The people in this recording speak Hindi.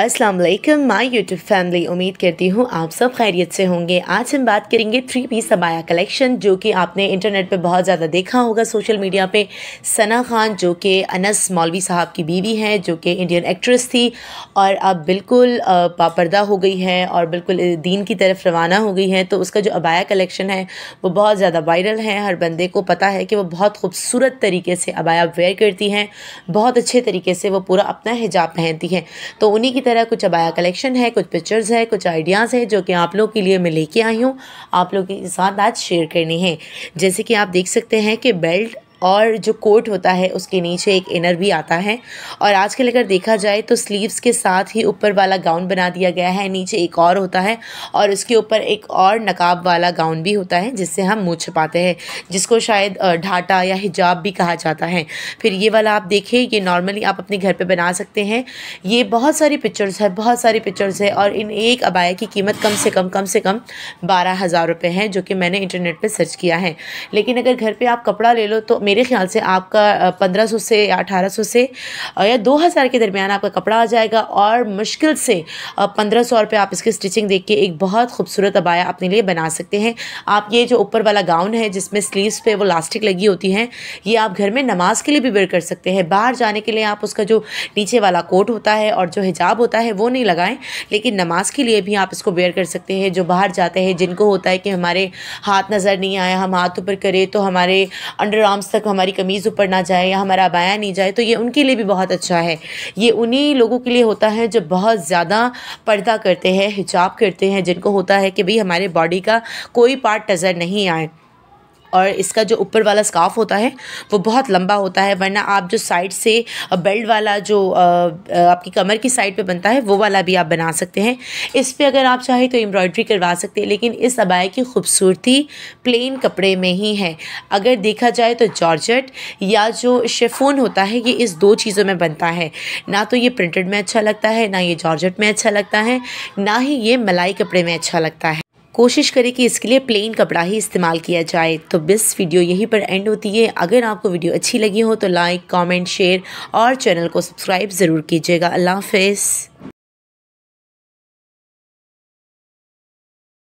अस्सलाम वालेकुम माय यूट्यूब फैमिली उम्मीद करती हूँ आप सब खैरियत से होंगे आज हम बात करेंगे थ्री पीस सबाया कलेक्शन जो कि आपने इंटरनेट पे बहुत ज़्यादा देखा होगा सोशल मीडिया पे सना खान जो कि अनस मौलवी साहब की बीवी हैं जो कि इंडियन एक्ट्रेस थी और अब बिल्कुल पापर्दा हो गई है और बिल्कुल दीन की तरफ रवाना हो गई है तो उसका जो अबाया कलेक्शन है वो बहुत ज़्यादा वायरल है हर बंदे को पता है कि वो बहुत खूबसूरत तरीके से अबाया वेयर करती हैं बहुत अच्छे तरीके से वो पूरा अपना हिजाब पहनती हैं तो उन्हीं इसी की तरह कुछ अबाया कलेक्शन है कुछ पिक्चर्स है कुछ आइडियाज़ है जो कि आप लोगों के लिए मैं लेके आई हूँ आप लोग के साथ आज शेयर करनी है जैसे कि आप देख सकते हैं कि बेल्ट और जो कोट होता है उसके नीचे एक इनर भी आता है और आजकल अगर देखा जाए तो स्लीव्स के साथ ही ऊपर वाला गाउन बना दिया गया है नीचे एक और होता है और उसके ऊपर एक और नकाब वाला गाउन भी होता है जिससे हम मुँह छपाते हैं जिसको शायद ढाटा या हिजाब भी कहा जाता है फिर ये वाला आप देखें ये नॉर्मली आप अपने घर पर बना सकते हैं ये बहुत सारी पिक्चर्स है बहुत सारी पिक्चर्स है और इन एक अबाया की कीमत कम से कम कम से कम बारह हज़ार रुपये है जो कि मैंने इंटरनेट पर सर्च किया है लेकिन अगर घर पर आप कपड़ा ले लो तो मेरे ख्याल से आपका पंद्रह सौ से या अठारह सौ से या दो हज़ार के दरमियान आपका कपड़ा आ जाएगा और मुश्किल से पंद्रह सौ रुपये आप इसकी स्टिचिंग देख के एक बहुत खूबसूरत अबाया अपने लिए बना सकते हैं आप ये जो ऊपर वाला गाउन है जिसमें स्लीव्स पे वो लास्टिक लगी होती हैं ये आप घर में नमाज के लिए भी वेयर कर सकते हैं बाहर जाने के लिए आप उसका जो नीचे वाला कोट होता है और जो हिजाब होता है वो नहीं लगाएं लेकिन नमाज के लिए भी आप इसको वेयर कर सकते हैं जो बाहर जाते हैं जिनको होता है कि हमारे हाथ नज़र नहीं आया हम हाथ ऊपर करें तो हमारे अंडर आर्म्स तक हमारी कमीज़ ऊपर ना जाए या हमारा अबाया नहीं जाए तो ये उनके लिए भी बहुत अच्छा है ये उन्हीं लोगों के लिए होता है जो बहुत ज़्यादा पर्दा करते हैं हिजाब करते हैं जिनको होता है कि भाई हमारे बॉडी का कोई पार्ट नज़र नहीं आए और इसका जो ऊपर वाला स्काफ होता है वो बहुत लंबा होता है वरना आप जो साइड से बेल्ट वाला जो आपकी कमर की साइड पे बनता है वो वाला भी आप बना सकते हैं इस पर अगर आप चाहें तो एम्ब्रॉयड्री करवा सकते हैं लेकिन इस अबाए की खूबसूरती प्लेन कपड़े में ही है अगर देखा जाए तो जॉर्जट या जो शेफोन होता है ये इस दो चीज़ों में बनता है ना तो ये प्रिंटेड में अच्छा लगता है ना ये जॉर्जट में अच्छा लगता है ना ही ये मलाई कपड़े में अच्छा लगता है कोशिश करें कि इसके लिए प्लेन कपड़ा ही इस्तेमाल किया जाए तो बिस वीडियो यहीं पर एंड होती है अगर आपको वीडियो अच्छी लगी हो तो लाइक कमेंट शेयर और चैनल को सब्सक्राइब ज़रूर कीजिएगा अल्लाह हाफिज़